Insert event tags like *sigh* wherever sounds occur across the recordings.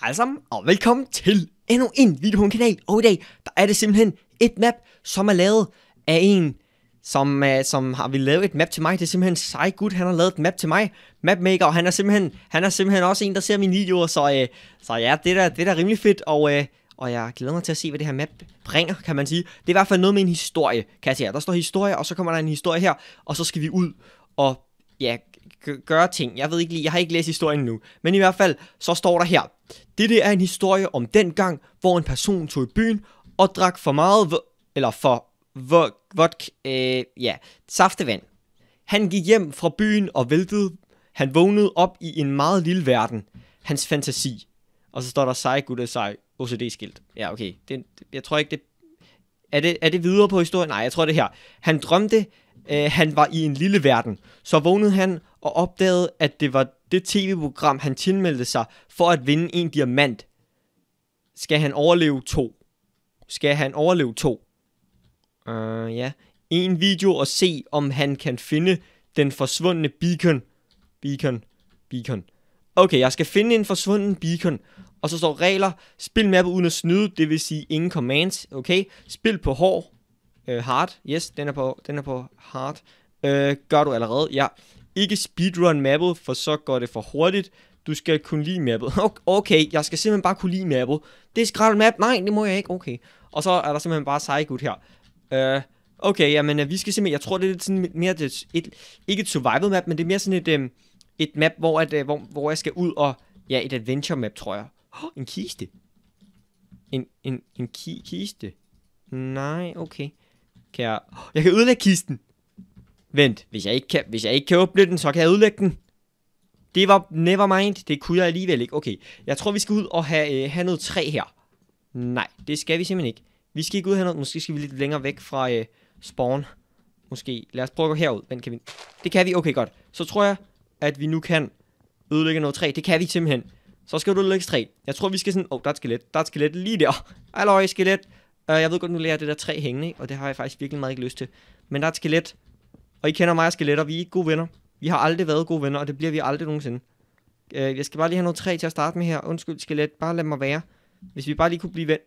Hej sammen, og velkommen til endnu en video på min kanal. Og i dag, der er det simpelthen et map, som er lavet af en, som, uh, som har vi lavet et map til mig. Det er simpelthen sej gut, han har lavet et map til mig. Mapmaker, og han er simpelthen, han er simpelthen også en, der ser mine videoer. Så, uh, så ja, det er da det er rimelig fedt, og, uh, og jeg glæder mig til at se, hvad det her map bringer, kan man sige. Det er i hvert fald noget med en historie, kan jeg sige. Der står historie, og så kommer der en historie her, og så skal vi ud og ja, gøre ting. Jeg ved ikke lige, jeg har ikke læst historien nu. Men i hvert fald, så står der her, det det er en historie om den gang, hvor en person tog i byen og drak for meget, eller for vodka, øh, ja, saftevand. Han gik hjem fra byen og væltede. Han vågnede op i en meget lille verden. Hans fantasi. Og så står der sej, gutte, sej, OCD-skilt. Ja, okay. Det, jeg tror ikke, det... Er det, er det videre på historien? Nej, jeg tror det her. Han drømte, øh, han var i en lille verden. Så vågnede han og opdagede, at det var det tv-program, han tilmeldte sig for at vinde en diamant, skal han overleve to. Skal han overleve to? Uh, ja. En video og se, om han kan finde den forsvundne beacon. Beacon. Beacon. Okay, jeg skal finde en forsvunden beacon. Og så står regler. Spil map uden at snyde, det vil sige ingen commands. Okay, spil på hård. Uh, hard. Yes, den er på, den er på hard. Uh, gør du allerede. Ja, ikke speedrun mappet, for så går det for hurtigt. Du skal kunne lide mappet. *laughs* Okay, jeg skal simpelthen bare kunne lide mappet. Det er skrald map. Nej, det må jeg ikke. Okay. Og så er der simpelthen bare sejgud her. Øh, uh, okay, jamen øh, vi skal simpelthen... Jeg tror, det er lidt sådan mere... Et, et, ikke et survival map, men det er mere sådan et... um, et map, hvor, at, uh, hvor, hvor jeg skal ud og... Ja, et adventure map, tror jeg. Oh, en kiste. En, en, en ki kiste. Nej, okay. Kan jeg... Jeg kan ødelægge kisten. Vent, hvis jeg, ikke kan, hvis jeg ikke kan åbne den, så kan jeg ødelægge den. Det var never mind, det kunne jeg alligevel ikke. Okay, jeg tror, vi skal ud og have, øh, have noget træ her. Nej, det skal vi simpelthen ikke. Vi skal ikke ud og have noget, måske skal vi lidt længere væk fra øh, spawn. Måske, lad os prøve at gå herud. Vent, kan vi? Det kan vi, okay godt. Så tror jeg, at vi nu kan ødelægge noget træ. Det kan vi simpelthen. Så skal du ødelægge træ. Jeg tror, vi skal sådan... Åh, oh, der er et skelet. Der er et skelet lige der. Halløj, skelet. Uh, jeg ved godt, nu lærer jeg det der træ hængende, og det har jeg faktisk virkelig meget ikke lyst til. Men der er et skelet. Og I kender mig og skeletter, vi er ikke gode venner. Vi har aldrig været gode venner, og det bliver vi aldrig nogensinde. Øh, jeg skal bare lige have noget træ til at starte med her. Undskyld, skelet, bare lad mig være. Hvis vi bare lige kunne blive ven.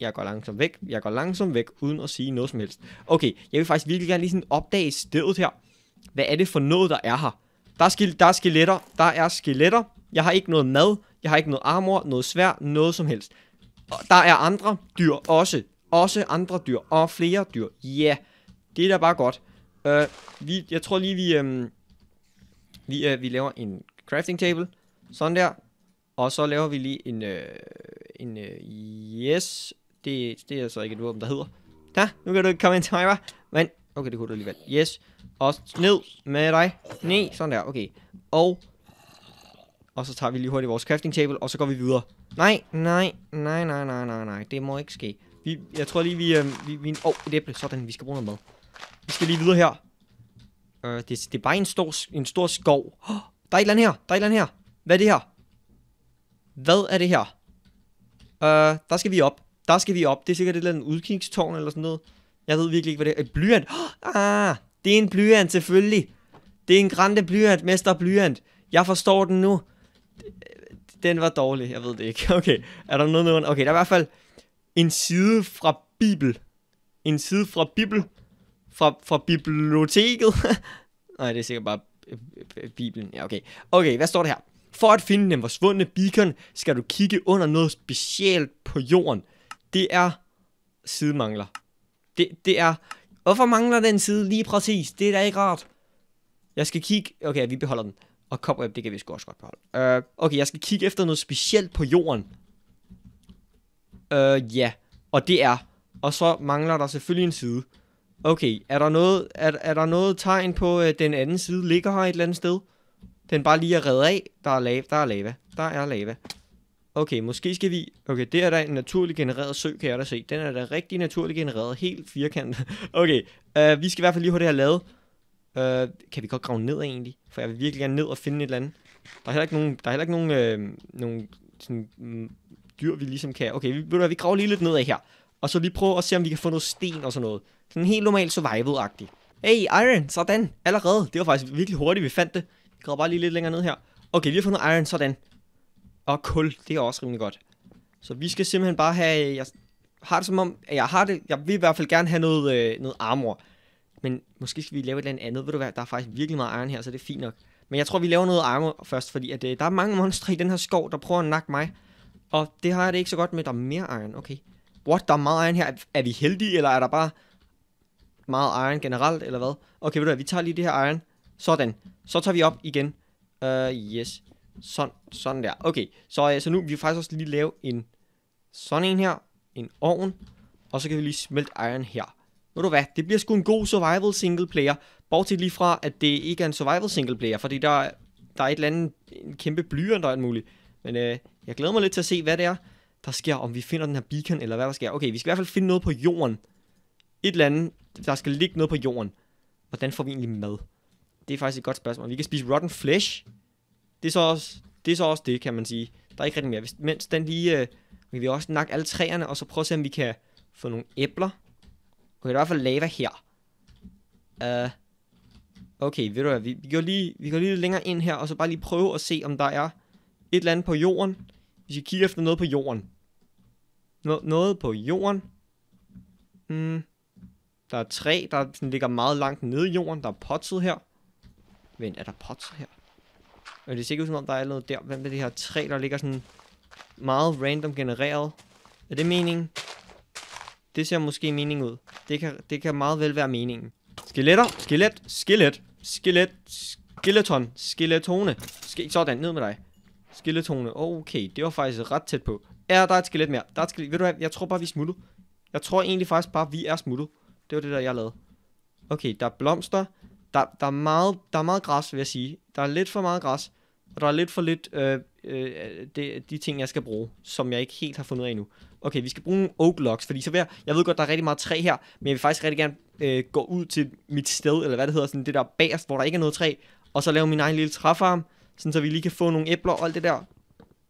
Jeg går langsomt væk, jeg går langsomt væk, uden at sige noget som helst. Okay, jeg vil faktisk virkelig gerne lige sådan opdage stedet her. Hvad er det for noget, der er her? Der er, skil- der er skeletter, der er skeletter. Jeg har ikke noget mad, jeg har ikke noget armor, noget svær, noget som helst. Og der er andre dyr også. Også andre dyr og flere dyr. Ja, yeah. Det er da bare godt. Uh, vi, jeg tror lige, vi, um, vi, uh, vi laver en crafting table. Sådan der. Og så laver vi lige en... Uh, en uh, yes. Det, det er altså ikke et våben, der hedder. Da, nu kan du ikke komme ind til mig, hva'? Men, okay, det kunne du alligevel. Yes. Og ned med dig. Nej, sådan der, okay. Og, og så tager vi lige hurtigt vores crafting table, og så går vi videre. Nej, nej, nej, nej, nej, nej, nej. Det må ikke ske. Vi, jeg tror lige, vi... Øh, vi, vi oh, et æble. Sådan, vi skal bruge noget mad. Vi skal lige videre her. Øh, det, det er bare en stor, en stor skov. Oh, der er et eller andet her. Der er et eller andet her. Hvad er det her? Hvad er det her? Øh, der skal vi op. Der skal vi op. Det er sikkert et eller andet udkigstårn eller sådan noget. Jeg ved virkelig ikke, hvad det er. Et blyant. Oh, ah, det er en blyant selvfølgelig. Det er en grande blyant, mester blyant. Jeg forstår den nu. Den var dårlig, jeg ved det ikke. *laughs* Okay, er der noget, noget? Okay, der er i hvert fald en side fra Bibel. En side fra Bibel, fra, fra biblioteket. *laughs* Nej, det er sikkert bare øh, øh, øh, Bibelen. Ja, okay. Okay, hvad står der her? For at finde den forsvundne beacon, skal du kigge under noget specielt på jorden. Det er sidemangler. Det, det er... Hvorfor mangler den side lige præcis? Det er da ikke rart. Jeg skal kigge... Okay, vi beholder den. Og cobweb, det kan vi sgu også godt beholde. Uh, okay, jeg skal kigge efter noget specielt på jorden. Øh, uh, ja. Yeah. Og det er... Og så mangler der selvfølgelig en side. Okay, er der noget, er, er der noget tegn på, at den anden side ligger her et eller andet sted? Den bare lige er reddet af. Der er lava, der er lava, der er lava. Okay, måske skal vi... Okay, det er da en naturligt genereret sø, kan jeg da se. Den er da rigtig naturligt genereret, helt firkantet. *laughs* Okay, øh, vi skal i hvert fald lige have det her lavet. Øh, kan vi godt grave ned egentlig? For jeg vil virkelig gerne ned og finde et eller andet. Der er heller ikke nogen, der er heller ikke nogen, øh, nogen sådan, mm, dyr, vi ligesom kan... Okay, vi, ved du hvad, vi graver lige lidt af her og så lige prøve at se, om vi kan få noget sten og sådan noget. Sådan helt normal survival-agtig. Hey, iron, sådan, allerede. Det var faktisk virkelig hurtigt, vi fandt det. Vi bare lige lidt længere ned her. Okay, vi har fundet iron, sådan. Og kul, det er også rimelig godt. Så vi skal simpelthen bare have... Jeg har det som om... Jeg har det... Jeg vil i hvert fald gerne have noget, øh, noget armor. Men måske skal vi lave et eller andet. Ved du hvad, der er faktisk virkelig meget iron her, så det er fint nok. Men jeg tror, vi laver noget armor først, fordi at, øh, der er mange monstre i den her skov, der prøver at nakke mig. Og det har jeg det ikke så godt med. Der er mere iron, okay what, der er meget iron her, er vi heldige, eller er der bare meget iron generelt, eller hvad? Okay, ved du hvad, vi tager lige det her iron, sådan, så tager vi op igen, uh, yes, sådan, sådan der, okay, så, uh, så nu vi vil vi faktisk også lige lave en, sådan en her, en ovn, og så kan vi lige smelte iron her. Ved du hvad, det bliver sgu en god survival single player, bortset lige fra, at det ikke er en survival single player, fordi der, der er et eller andet en kæmpe blyer, der er muligt. Men øh, jeg glæder mig lidt til at se, hvad det er der sker, om vi finder den her beacon, eller hvad der sker. Okay, vi skal i hvert fald finde noget på jorden. Et eller andet, der skal ligge noget på jorden. Hvordan får vi egentlig mad? Det er faktisk et godt spørgsmål. Vi kan spise rotten flesh. Det er så også det, er så også det kan man sige. Der er ikke rigtig mere. Hvis, mens den lige... Øh, vi vil også nakke alle træerne, og så prøve at se, om vi kan få nogle æbler. Okay, der er i hvert fald lava her. Uh, okay, ved du hvad, vi, vi, går lige, vi går lige lidt længere ind her, og så bare lige prøve at se, om der er et eller andet på jorden. Vi skal kigge efter noget på jorden no, noget på jorden. Mm. Der er træ, der sådan ligger meget langt nede i jorden. Der er potset her. Vent, er der potset her? Men det ser ikke ud som om, der er noget der. Hvem er det her træ, der ligger sådan meget random genereret? Er det meningen? Det ser måske mening ud. Det kan, det kan meget vel være meningen. Skeletter, skelet, skelet, skelet, skeleton, skeletone. Ske sådan, ned med dig. Skeletone, okay, det var faktisk ret tæt på. Ja, der er et skelet mere. Der er et skelet. Ved du hvad, jeg tror bare, vi er smuttet. Jeg tror egentlig faktisk bare, vi er smuttet. Det var det der, jeg lavede. Okay, der er blomster. Der, der, er meget, der er meget græs, vil jeg sige. Der er lidt for meget græs. Og der er lidt for lidt øh, øh, de, de ting, jeg skal bruge, som jeg ikke helt har fundet af endnu. Okay, vi skal bruge nogle oak logs, fordi så vil jeg, jeg ved godt, der er rigtig meget træ her, men jeg vil faktisk rigtig gerne øh, gå ud til mit sted, eller hvad det hedder, sådan det der bagerst, hvor der ikke er noget træ, og så lave min egen lille træfarm, sådan så vi lige kan få nogle æbler og alt det der.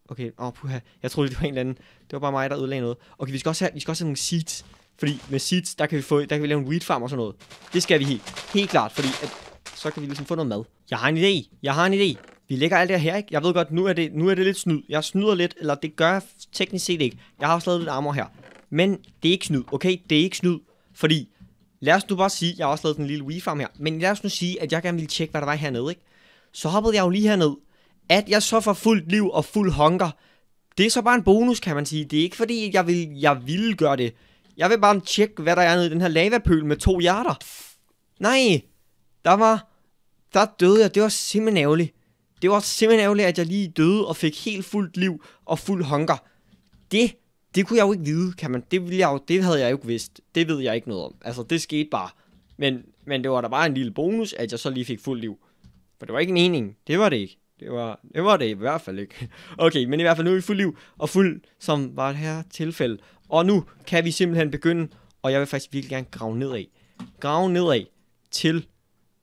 Okay, åh, oh, puha. Jeg troede, det var en eller anden. Det var bare mig, der ødelagde noget. Okay, vi skal også have, vi skal også have nogle seeds. Fordi med seeds, der kan vi, få, der kan vi lave en weed farm og sådan noget. Det skal vi helt, helt klart, fordi at, så kan vi ligesom få noget mad. Jeg har en idé. Jeg har en idé. Vi lægger alt det her, ikke? Jeg ved godt, nu er det, nu er det lidt snyd. Jeg snyder lidt, eller det gør jeg teknisk set ikke. Jeg har også lavet lidt armor her. Men det er ikke snyd, okay? Det er ikke snyd, fordi... Lad os nu bare sige, jeg har også lavet den lille weed farm her. Men lad os nu sige, at jeg gerne ville tjekke, hvad der var hernede, ikke? Så hoppede jeg jo lige herned, at jeg så får fuldt liv og fuld hunger, det er så bare en bonus, kan man sige. Det er ikke fordi, jeg vil, jeg vil gøre det. Jeg vil bare tjekke, hvad der er nede i den her lavapøl med to hjerter. Nej, der var... Der døde jeg. Det var simpelthen ærgerligt. Det var simpelthen ærgerligt, at jeg lige døde og fik helt fuldt liv og fuld hunger. Det, det kunne jeg jo ikke vide, kan man. Det, ville jeg jo, det havde jeg jo ikke vidst. Det ved jeg ikke noget om. Altså, det skete bare. Men, men det var da bare en lille bonus, at jeg så lige fik fuld liv. For det var ikke meningen. Det var det ikke. Det var, det var det i hvert fald ikke. *laughs* Okay, men i hvert fald nu er vi fuld liv, og fuld som var det her tilfælde. Og nu kan vi simpelthen begynde, og jeg vil faktisk virkelig gerne grave nedad. Grave nedad til,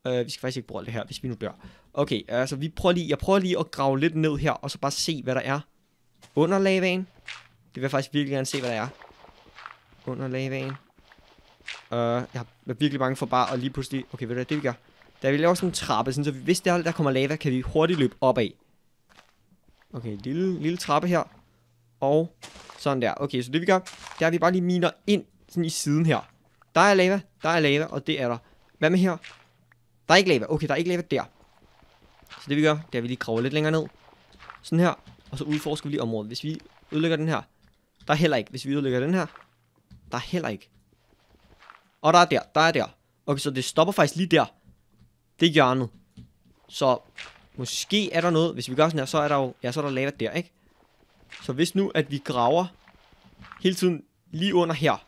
øh, vi skal faktisk ikke bruge alt det her, hvis vi nu dør. Okay, altså vi prøver lige, jeg prøver lige at grave lidt ned her, og så bare se, hvad der er under lavaen. Det vil jeg faktisk virkelig gerne se, hvad der er under lavaen. Uh, jeg er virkelig bange for bare at lige pludselig... Okay, ved du hvad, det vi gør? Da vi laver sådan en trappe, sådan, så hvis der, der kommer lava, kan vi hurtigt løbe opad. Okay, lille, lille trappe her. Og sådan der. Okay, så det vi gør, det er, at vi bare lige miner ind sådan i siden her. Der er lava, der er lava, og det er der. Hvad med her? Der er ikke lava. Okay, der er ikke lava der. Så det vi gør, det er, at vi lige graver lidt længere ned. Sådan her. Og så udforsker vi lige området. Hvis vi ødelægger den her, der er heller ikke. Hvis vi ødelægger den her, der er heller ikke. Og der er der, der er der. Okay, så det stopper faktisk lige der. Det er hjørnet. Så måske er der noget. Hvis vi gør sådan her, så er der jo ja, så er der lava der, ikke? Så hvis nu, at vi graver hele tiden lige under her.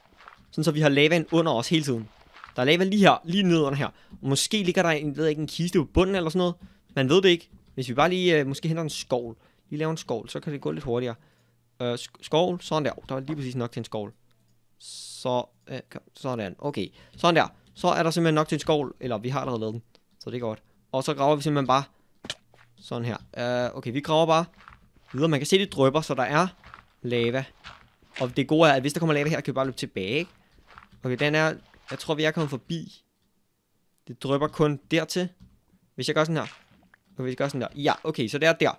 Sådan så vi har lavaen under os hele tiden. Der er lava lige her, lige ned under her. Og måske ligger der en, ved ikke, en kiste på bunden eller sådan noget. Man ved det ikke. Hvis vi bare lige, øh, måske henter en skovl. Lige laver en skovl, så kan det gå lidt hurtigere. Øh, skovl, sådan der. Der var lige præcis nok til en skovl. Så, øh, sådan. Okay, sådan der. Så er der simpelthen nok til en skovl, eller vi har allerede lavet den. Så det er godt. Og så graver vi simpelthen bare sådan her. Uh, okay, vi graver bare videre. Man kan se, det drøber, så der er lava. Og det gode er, at hvis der kommer lava her, kan vi bare løbe tilbage. Okay, den er... Jeg tror, vi er kommet forbi. Det drøber kun dertil. Hvis jeg gør sådan her. Okay, hvis jeg gør sådan der. Ja, okay, så det er der.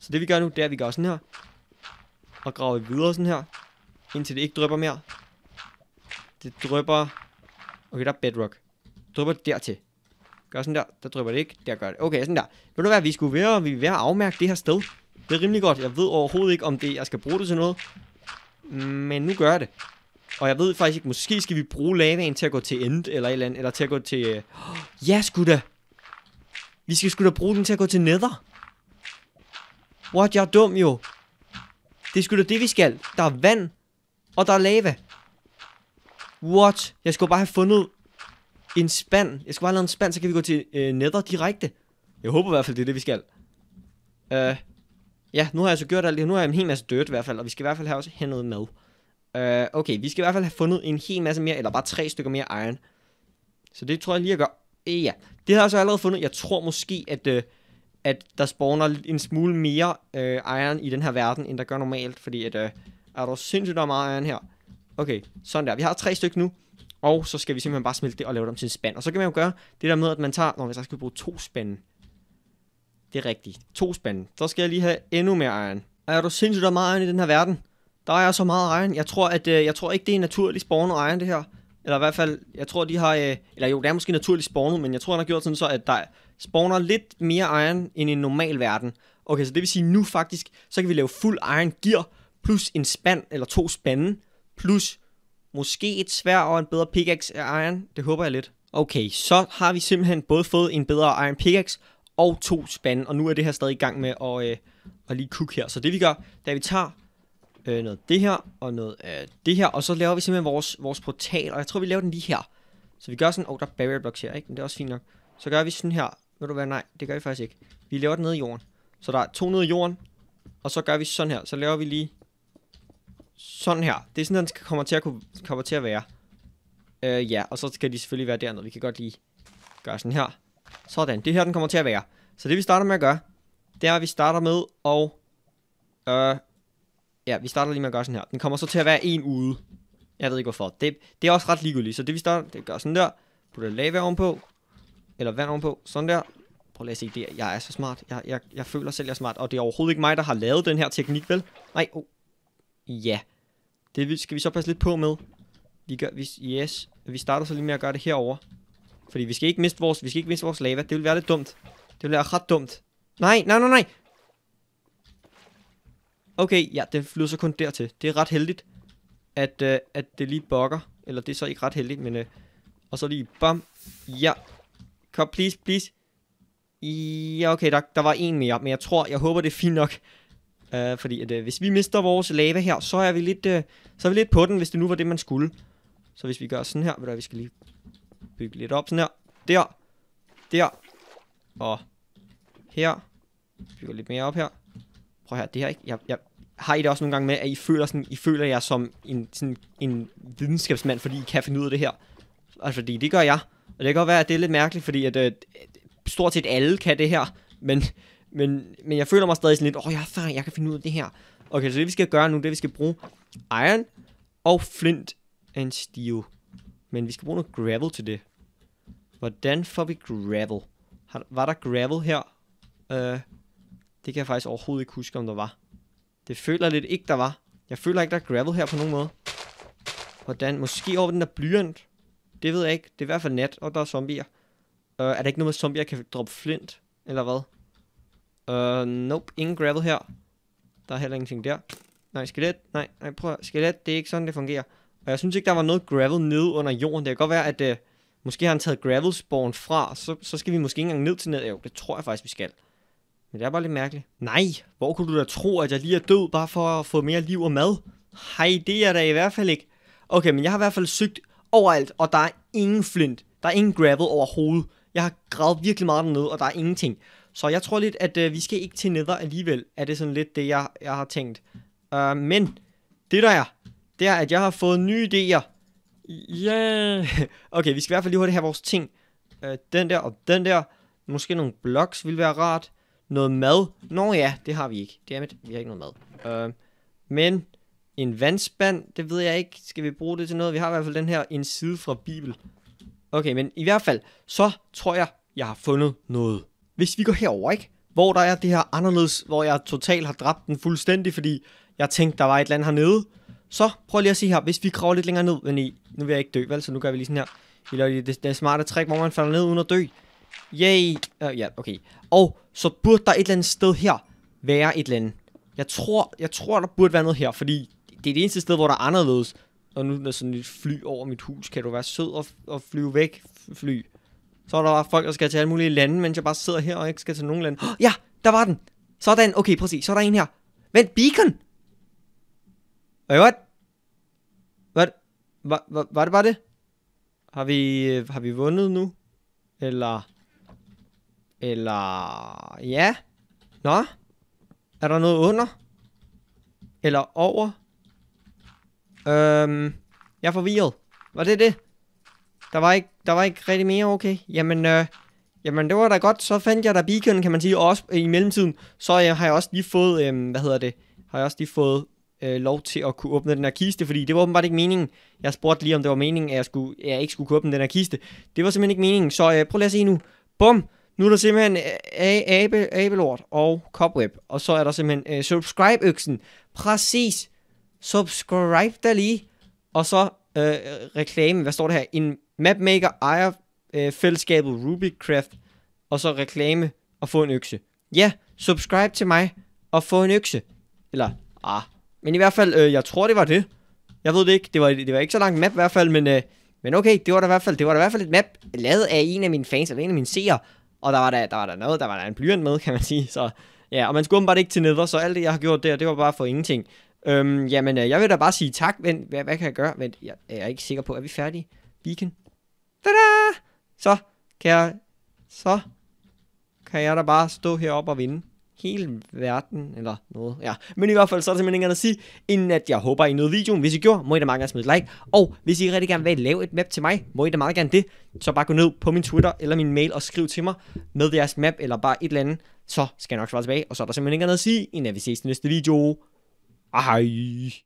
Så det vi gør nu, det er, at vi gør sådan her. Og graver videre sådan her. Indtil det ikke drøber mere. Det drøber... Okay, der er bedrock. Drøber dertil. Gør sådan der, der drypper det ikke, der gør det. Okay, sådan der. Ved du hvad, vi skulle være, vi være afmærke det her sted. Det er rimelig godt. Jeg ved overhovedet ikke, om det, jeg skal bruge det til noget. Men nu gør jeg det. Og jeg ved faktisk ikke, måske skal vi bruge lavaen til at gå til end, eller et eller andet, eller til at gå til... Øh... Ja, sgu da! Vi skal sgu da bruge den til at gå til nether. What, jeg er dum jo. Det er sgu da det, vi skal. Der er vand, og der er lava. What? Jeg skulle bare have fundet en spand. Jeg skal bare lave en spand, så kan vi gå til øh, nether direkte. Jeg håber i hvert fald, det er det, vi skal. Øh, ja, nu har jeg så gjort alt det. Nu har jeg en hel masse dødt i hvert fald, og vi skal i hvert fald have, også have noget mad. Øh, okay, vi skal i hvert fald have fundet en hel masse mere, eller bare tre stykker mere iron. Så det tror jeg lige, at gøre. Øh, ja, det har jeg så allerede fundet. Jeg tror måske, at... Øh, at der spawner en smule mere øh, iron i den her verden, end der gør normalt, fordi at, øh, er der sindssygt meget iron her. Okay, sådan der. Vi har tre stykker nu. Og så skal vi simpelthen bare smelte det og lave det om til en spand. Og så kan man jo gøre det der med, at man tager, når vi så skal bruge to spande. Det er rigtigt. To spande. Så skal jeg lige have endnu mere iron. er du sindssygt der meget iron i den her verden? Der er så meget iron. Jeg tror, at, øh, jeg tror ikke, det er naturligt spawnet iron, det her. Eller i hvert fald, jeg tror, de har... Øh, eller jo, det er måske naturligt spawnet, men jeg tror, han har gjort sådan så, at der spawner lidt mere iron end i en normal verden. Okay, så det vil sige, nu faktisk, så kan vi lave fuld iron gear, plus en spand, eller to spande, plus Måske et svær og en bedre pickaxe af iron. Det håber jeg lidt. Okay, så har vi simpelthen både fået en bedre iron pickaxe og to spande. Og nu er det her stadig i gang med at, øh, at lige kukke her. Så det vi gør, det vi tager øh, noget det her og noget af det her. Og så laver vi simpelthen vores, vores portal. Og jeg tror, vi laver den lige her. Så vi gør sådan, oh, der er barrier blocks her, ikke? Men det er også fint nok. Så gør vi sådan her. Ved du hvad? Nej, det gør vi faktisk ikke. Vi laver den nede i jorden. Så der er to nede i jorden. Og så gør vi sådan her. Så laver vi lige sådan her. Det er sådan, den kommer til at, kunne, kommer til at være. Øh, ja, og så skal de selvfølgelig være dernede. Vi kan godt lige gøre sådan her. Sådan. Det her, den kommer til at være. Så det, vi starter med at gøre, det er, at vi starter med og... Øh, ja, vi starter lige med at gøre sådan her. Den kommer så til at være en ude. Jeg ved ikke hvorfor. Det, det er også ret ligegyldigt. Så det, vi starter, det gør sådan der. Putter lave ovenpå. Eller vand ovenpå. Sådan der. Prøv lige at se det. Jeg er så smart. Jeg, jeg, jeg føler selv, jeg er smart. Og det er overhovedet ikke mig, der har lavet den her teknik, vel? Nej, oh, Ja. Det skal vi så passe lidt på med. Vi gør, vi, yes, vi starter så lige med at gøre det herover. Fordi vi skal ikke miste vores, vi skal ikke miste vores lava. Det vil være lidt dumt. Det vil være ret dumt. Nej, nej, nej, nej. Okay, ja, det flyder så kun dertil. Det er ret heldigt, at, øh, at det lige bokker. Eller det er så ikke ret heldigt, men... Øh, og så lige bam. Ja. Kom, please, please. Ja, okay, der, der var en mere, men jeg tror, jeg håber, det er fint nok. Øh, fordi at, uh, hvis vi mister vores lave her, så er, vi lidt, uh, så er vi lidt på den, hvis det nu var det, man skulle. Så hvis vi gør sådan her, ved du, vi skal lige bygge lidt op sådan her. Der. Der. Og her. Bygger lidt mere op her. Prøv her, det her ikke. Jeg, jeg, har I det også nogle gange med, at I føler, sådan, I føler jer som en, sådan, en videnskabsmand, fordi I kan finde ud af det her? Altså, fordi det gør jeg. Og det kan godt være, at det er lidt mærkeligt, fordi at, uh, stort set alle kan det her. Men men, men jeg føler mig stadig sådan lidt, åh, oh, jeg er jeg kan finde ud af det her. Okay, så det vi skal gøre nu, det vi skal bruge iron og flint and steel. Men vi skal bruge noget gravel til det. Hvordan får vi gravel? Har, var der gravel her? Uh, det kan jeg faktisk overhovedet ikke huske, om der var. Det føler lidt ikke, der var. Jeg føler ikke, der er gravel her på nogen måde. Hvordan? Måske over den der blyant. Det ved jeg ikke. Det er i hvert fald nat, og der er zombier. Uh, er der ikke noget med zombier, kan droppe flint? Eller hvad? Uh, nope, ingen gravel her. Der er heller ingenting der. Nej, skelet. Nej, nej, prøv at, Skelet, det er ikke sådan, det fungerer. Og jeg synes ikke, der var noget gravel nede under jorden. Det kan godt være, at uh, måske har han taget gravel spawn fra, så, så skal vi måske ikke engang ned til ned. Jo, det tror jeg faktisk, vi skal. Men det er bare lidt mærkeligt. Nej, hvor kunne du da tro, at jeg lige er død, bare for at få mere liv og mad? Hej, det er jeg da i hvert fald ikke. Okay, men jeg har i hvert fald søgt overalt, og der er ingen flint. Der er ingen gravel overhovedet. Jeg har gravet virkelig meget dernede, og der er ingenting. Så jeg tror lidt, at øh, vi skal ikke til neder alligevel, er det sådan lidt det, jeg, jeg har tænkt. Uh, men det der er, det er, at jeg har fået nye idéer. Ja, yeah. *laughs* okay, vi skal i hvert fald lige hurtigt have vores ting. Uh, den der og den der. Måske nogle blocks vil være rart. Noget mad. Nå ja, det har vi ikke. Dammit, vi har ikke noget mad. Uh, men en vandspand, det ved jeg ikke. Skal vi bruge det til noget? Vi har i hvert fald den her en side fra Bibel. Okay, men i hvert fald, så tror jeg, jeg har fundet noget hvis vi går herover, ikke? Hvor der er det her anderledes, hvor jeg totalt har dræbt den fuldstændig, fordi jeg tænkte, der var et land hernede. Så prøv lige at se her, hvis vi kravler lidt længere ned, men i, nu vil jeg ikke dø, vel, så nu gør vi lige sådan her. Vi laver lige det, det smarte trick, hvor man falder ned uden at dø. Yay! Uh, ja, okay. Og så burde der et eller andet sted her være et eller andet. Jeg tror, jeg tror, der burde være noget her, fordi det er det eneste sted, hvor der er anderledes. Og nu er der sådan et fly over mit hus. Kan du være sød og, og flyve væk, fly? Så er der bare folk, der skal til alle mulige lande, mens jeg bare sidder her og ikke skal til nogen lande. Oh, ja, der var den. Sådan, okay, prøv at se. Så er der en her. Vent, beacon! Hvad Hvad? Hvad Var, var det bare det? Har vi, har vi vundet nu? Eller... Eller... Ja? Nå? Er der noget under? Eller over? Øhm... Jeg er forvirret. Var det det? Der var ikke, der var ikke rigtig mere, okay. Jamen, øh, jamen, det var da godt. Så fandt jeg der beacon, kan man sige, og også øh, i mellemtiden. Så øh, har jeg også lige fået, øh, hvad hedder det, har jeg også lige fået øh, lov til at kunne åbne den her kiste, fordi det var åbenbart ikke meningen. Jeg spurgte lige, om det var meningen, at jeg, skulle, at jeg ikke skulle kunne åbne den her kiste. Det var simpelthen ikke meningen, så øh, prøv lige at se nu. Bum! Nu er der simpelthen øh, abe, og cobweb, og så er der simpelthen øh, subscribe-øksen. Præcis! Subscribe der lige. Og så øh, reklame, hvad står det her? En Mapmaker ejer øh, fællesskabet Craft, og så reklame og få en økse. Ja, subscribe til mig og få en økse. Eller, ah, men i hvert fald, øh, jeg tror det var det. Jeg ved det ikke, det var, det var ikke så langt map i hvert fald, men, øh, men okay, det var, der i hvert fald, det var der i hvert fald et map, lavet af en af mine fans, eller en af mine seere, og der var der, der, var der noget, der var der en blyant med, kan man sige, så ja, og man skulle bare ikke til neder, så alt det, jeg har gjort der, det var bare for ingenting. Øhm, jamen, øh, jeg vil da bare sige tak, men hvad, hvad kan jeg gøre? Vent, jeg, jeg er ikke sikker på, er vi færdige? Beacon? Tada! Så kan jeg, så kan jeg da bare stå heroppe og vinde hele verden, eller noget, ja. Men i hvert fald, så er der simpelthen ikke at sige, inden at jeg håber, I nåede videoen. Hvis I gjorde, må I da meget gerne smide et like. Og hvis I rigtig gerne vil lave et map til mig, må I da meget gerne det. Så bare gå ned på min Twitter eller min mail og skriv til mig med jeres map, eller bare et eller andet. Så skal jeg nok svare tilbage, og så er der simpelthen ikke at sige, inden at vi ses i næste video. Hej.